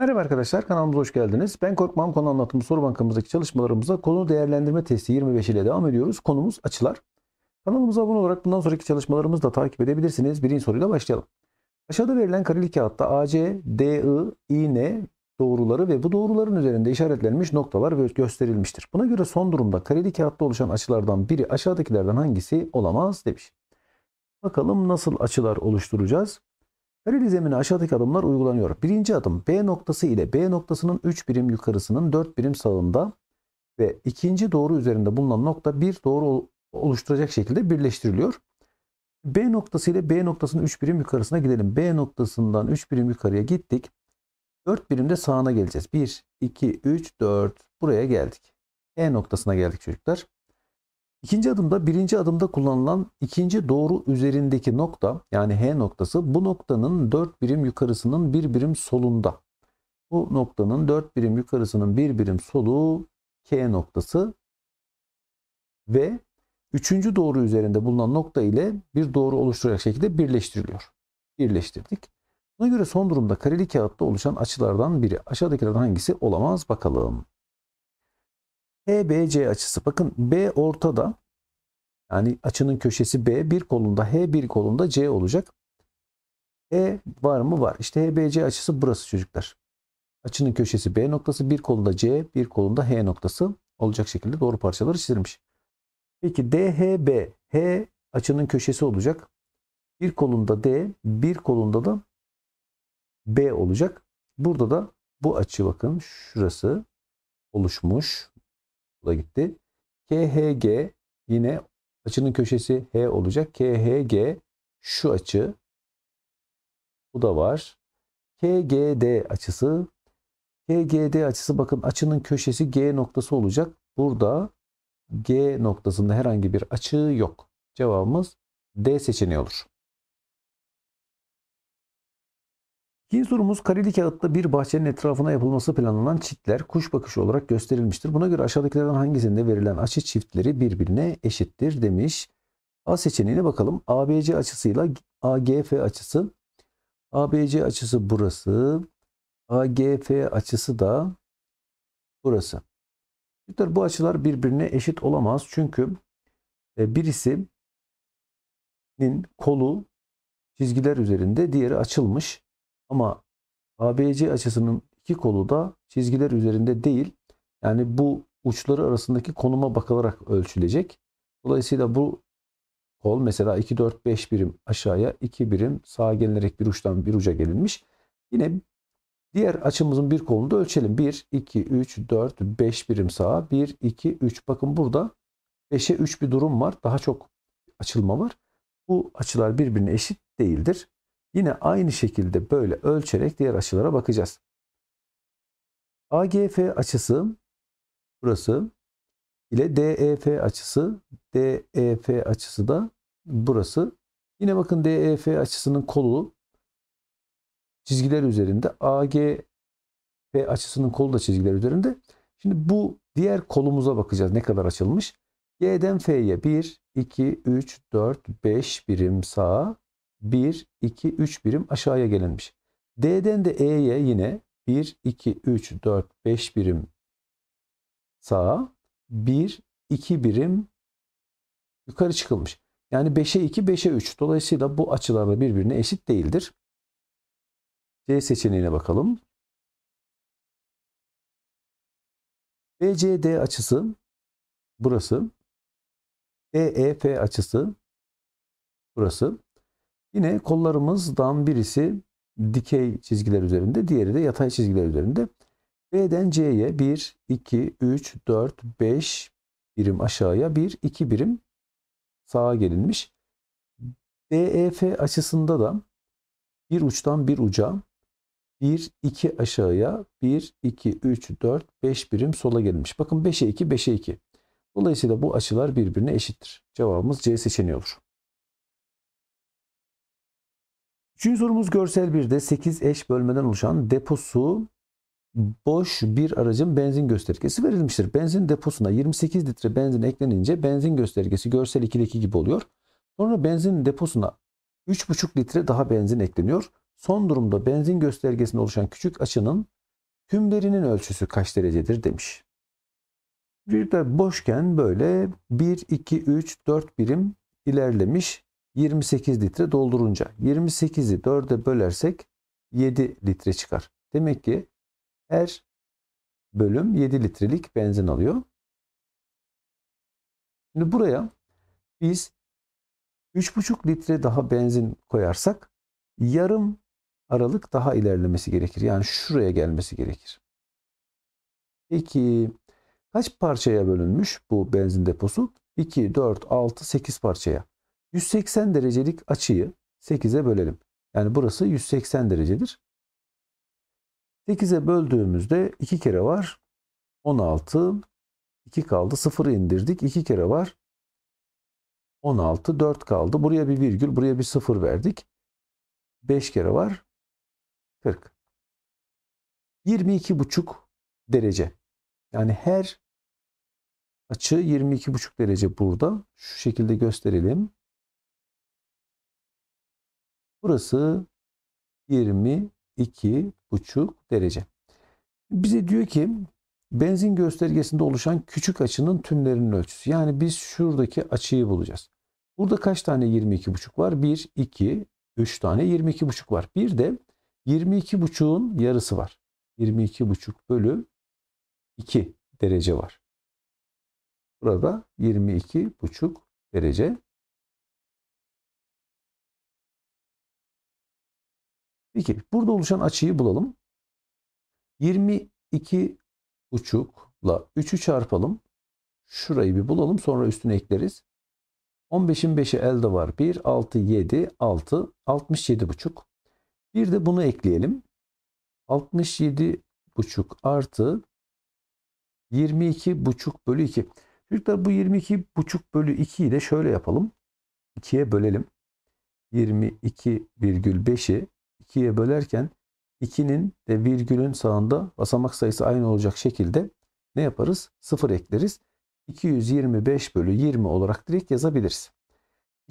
Merhaba arkadaşlar kanalımıza hoş geldiniz. Ben Korkmam konu anlatımı soru bankamızdaki çalışmalarımıza konu değerlendirme testi 25 ile devam ediyoruz. Konumuz açılar. Kanalımıza abone olarak bundan sonraki çalışmalarımızı da takip edebilirsiniz. Birinci soruyla başlayalım. Aşağıda verilen kareli kağıtta AC, DI, IN doğruları ve bu doğruların üzerinde işaretlenmiş noktalar gösterilmiştir. Buna göre son durumda kareli kağıtta oluşan açılardan biri aşağıdakilerden hangisi olamaz demiş. Bakalım nasıl açılar oluşturacağız. Paralel zemine aşağıdaki adımlar uygulanıyor. Birinci adım B noktası ile B noktasının 3 birim yukarısının 4 birim sağında ve ikinci doğru üzerinde bulunan nokta bir doğru oluşturacak şekilde birleştiriliyor. B noktası ile B noktasının 3 birim yukarısına gidelim. B noktasından 3 birim yukarıya gittik. 4 birimde sağına geleceğiz. 1, 2, 3, 4. Buraya geldik. E noktasına geldik çocuklar. İkinci adımda birinci adımda kullanılan ikinci doğru üzerindeki nokta yani H noktası bu noktanın 4 birim yukarısının 1 birim solunda. Bu noktanın 4 birim yukarısının 1 birim solu K noktası ve üçüncü doğru üzerinde bulunan nokta ile bir doğru oluşturacak şekilde birleştiriliyor. Birleştirdik. Buna göre son durumda kareli kağıtta oluşan açılardan biri aşağıdakilerden hangisi olamaz bakalım. EBC açısı. Bakın B ortada. Yani açının köşesi B bir kolunda H bir kolunda C olacak. E var mı? Var. İşte EBC açısı burası çocuklar. Açının köşesi B noktası bir kolunda C bir kolunda H noktası olacak şekilde doğru parçaları çizilmiş. Peki DHB H açının köşesi olacak. Bir kolunda D bir kolunda da B olacak. Burada da bu açı bakın şurası oluşmuş da gitti. KHG yine açının köşesi H olacak. KHG şu açı. Bu da var. KGD açısı. KGD açısı bakın açının köşesi G noktası olacak. Burada G noktasında herhangi bir açı yok. Cevabımız D seçeneği olur. Yinsurumuz kareli kağıtlı bir bahçenin etrafına yapılması planlanan çitler kuş bakışı olarak gösterilmiştir. Buna göre aşağıdakilerden hangisinde verilen açı çiftleri birbirine eşittir demiş. A seçeneğine bakalım. ABC açısıyla AGF açısı. ABC açısı burası. AGF açısı da burası. Çiftler bu açılar birbirine eşit olamaz. Çünkü e, birisinin kolu çizgiler üzerinde diğeri açılmış. Ama ABC açısının iki kolu da çizgiler üzerinde değil. Yani bu uçları arasındaki konuma bakılarak ölçülecek. Dolayısıyla bu kol mesela 2, 4, 5 birim aşağıya 2 birim sağa gelinerek bir uçtan bir uca gelinmiş. Yine diğer açımızın bir kolunu da ölçelim. 1, 2, 3, 4, 5 birim sağa 1, 2, 3. Bakın burada 5'e 3 bir durum var. Daha çok açılma var. Bu açılar birbirine eşit değildir. Yine aynı şekilde böyle ölçerek diğer açılara bakacağız. AGF açısı burası ile DEF açısı DEF açısı da burası. Yine bakın DEF açısının kolu çizgiler üzerinde. AGF açısının kolu da çizgiler üzerinde. Şimdi bu diğer kolumuza bakacağız ne kadar açılmış. G'den F'ye 1, 2, 3, 4, 5 birim sağa, 1, 2, 3 birim aşağıya gelinmiş. D'den de E'ye yine 1, 2, 3, 4, 5 birim sağa, 1, 2 birim yukarı çıkılmış. Yani 5'e 2, 5'e 3. Dolayısıyla bu açılarda birbirine eşit değildir. C seçeneğine bakalım. BCD açısı burası. EEF açısı burası. Yine kollarımızdan birisi dikey çizgiler üzerinde, diğeri de yatay çizgiler üzerinde. B'den C'ye 1, 2, 3, 4, 5 birim aşağıya 1, 2 birim sağa gelinmiş. DEF açısında da bir uçtan bir uca 1, 2 aşağıya 1, 2, 3, 4, 5 birim sola gelinmiş. Bakın 5'e 2, 5'e 2. Dolayısıyla bu açılar birbirine eşittir. Cevabımız C seçeneği olur. Üçüncü sorumuz görsel bir de 8 eş bölmeden oluşan deposu boş bir aracın benzin göstergesi verilmiştir. Benzin deposuna 28 litre benzin eklenince benzin göstergesi görsel 2'deki gibi oluyor. Sonra benzin deposuna 3,5 litre daha benzin ekleniyor. Son durumda benzin göstergesinde oluşan küçük açının tümlerinin ölçüsü kaç derecedir demiş. Bir de boşken böyle 1, 2, 3, 4 birim ilerlemiş. 28 litre doldurunca 28'i 4'e bölersek 7 litre çıkar. Demek ki her bölüm 7 litrelik benzin alıyor. Şimdi buraya biz 3,5 litre daha benzin koyarsak yarım aralık daha ilerlemesi gerekir. Yani şuraya gelmesi gerekir. Peki kaç parçaya bölünmüş bu benzin deposu? 2, 4, 6, 8 parçaya. 180 derecelik açıyı 8'e bölelim. Yani burası 180 derecedir. 8'e böldüğümüzde 2 kere var. 16, 2 kaldı. 0'ı indirdik. 2 kere var. 16, 4 kaldı. Buraya bir virgül, buraya bir 0 verdik. 5 kere var. 40. 22,5 derece. Yani her açı 22,5 derece burada. Şu şekilde gösterelim. Burası 22,5 derece. Bize diyor ki benzin göstergesinde oluşan küçük açının tümlerinin ölçüsü. Yani biz şuradaki açıyı bulacağız. Burada kaç tane 22,5 var? 1, 2, 3 tane 22,5 var. Bir de 22,5'un yarısı var. 22,5 bölü 2 derece var. Burada 22,5 derece 2. Burada oluşan açıyı bulalım. 22 buçukla 3'ü çarpalım. Şurayı bir bulalım sonra üstüne ekleriz. 15'in 5'i elde var. 1, 6, 7, 6, 67 buçuk. Bir de bunu ekleyelim. 67 buçuk artı 22 buçuk bölü 2. Çocuklar bu 22 buçuk bölü 2'yi de şöyle yapalım. 2'ye bölelim. 22,5'i 2'ye bölerken 2'nin ve virgülün sağında basamak sayısı aynı olacak şekilde ne yaparız? 0 ekleriz. 225 bölü 20 olarak direkt yazabiliriz.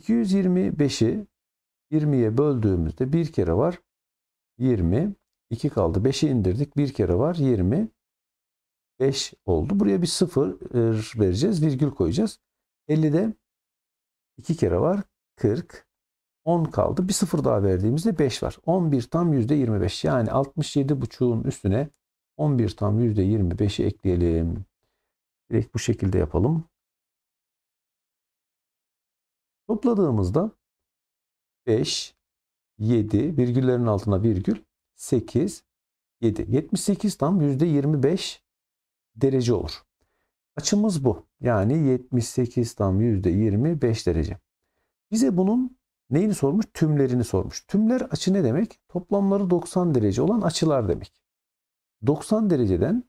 225'i 20'ye böldüğümüzde bir kere var 20. 2 kaldı 5'i indirdik. Bir kere var 20. 5 oldu. Buraya bir 0 er, vereceğiz. Virgül koyacağız. 50'de 2 kere var 40. 10 kaldı. Bir sıfır daha verdiğimizde 5 var. 11 tam %25. Yani 67,5'un üstüne 11 tam %25'i ekleyelim. Direkt bu şekilde yapalım. Topladığımızda 5, 7, virgüllerin altına virgül, 8, 7. 78 tam %25 derece olur. Açımız bu. Yani 78 tam %25 derece. Bize bunun Neyini sormuş? Tümlerini sormuş. Tümler açı ne demek? Toplamları 90 derece olan açılar demek. 90 dereceden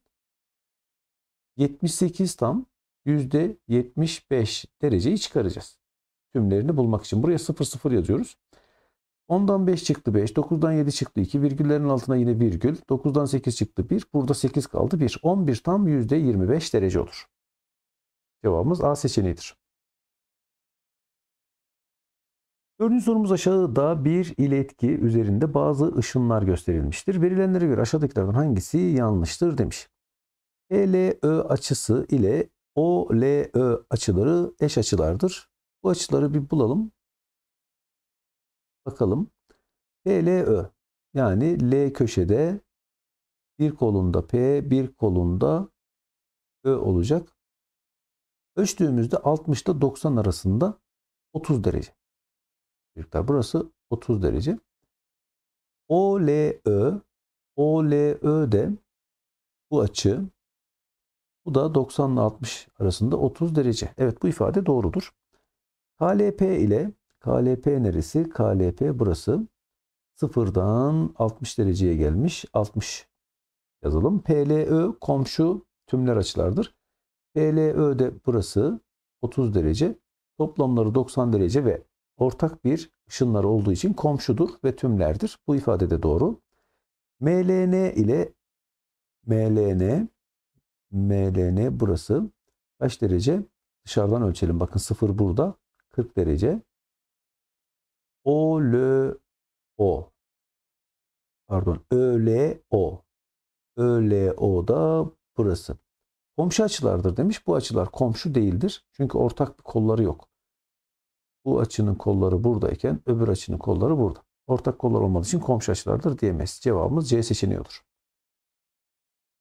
78 tam %75 dereceyi çıkaracağız. Tümlerini bulmak için. Buraya 0,0 yazıyoruz. 10'dan 5 çıktı 5, 9'dan 7 çıktı 2, virgüllerin altına yine virgül, 9'dan 8 çıktı 1, burada 8 kaldı 1. 11 tam %25 derece olur. Cevabımız A seçeneğidir. Dördüncü sorumuz aşağıda bir iletki üzerinde bazı ışınlar gösterilmiştir. Verilenlere göre aşağıdakilerden hangisi yanlıştır demiş. ELÖ açısı ile OLÖ açıları eş açılardır. Bu açıları bir bulalım. Bakalım. PLÖ yani L köşede bir kolunda P, bir kolunda Ö olacak. Ölçtüğümüzde 60 ile 90 arasında 30 derece. Çocuklar burası 30 derece. OLÖ OLÖ de bu açı bu da 90 ile 60 arasında 30 derece. Evet bu ifade doğrudur. KLP ile KLP neresi? KLP burası. Sıfırdan 60 dereceye gelmiş. 60 yazalım. PLÖ komşu tümler açılardır. PLÖ de burası 30 derece. Toplamları 90 derece ve ortak bir ışınları olduğu için komşudur ve tümlerdir. Bu ifade de doğru. MLN ile MLN MLN burası kaç derece? Dışarıdan ölçelim. Bakın 0 burada. 40 derece. O L O pardon Ö L O Ö L O da burası. Komşu açılardır demiş. Bu açılar komşu değildir. Çünkü ortak bir kolları yok. Bu açının kolları buradayken öbür açının kolları burada. Ortak kollar olmadığı için komşu açılardır diyemeyiz. Cevabımız C seçeneği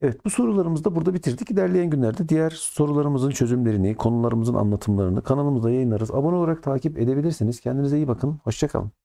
Evet bu sorularımızı da burada bitirdik. İlerleyen günlerde diğer sorularımızın çözümlerini, konularımızın anlatımlarını kanalımızda yayınlarız. Abone olarak takip edebilirsiniz. Kendinize iyi bakın. Hoşçakalın.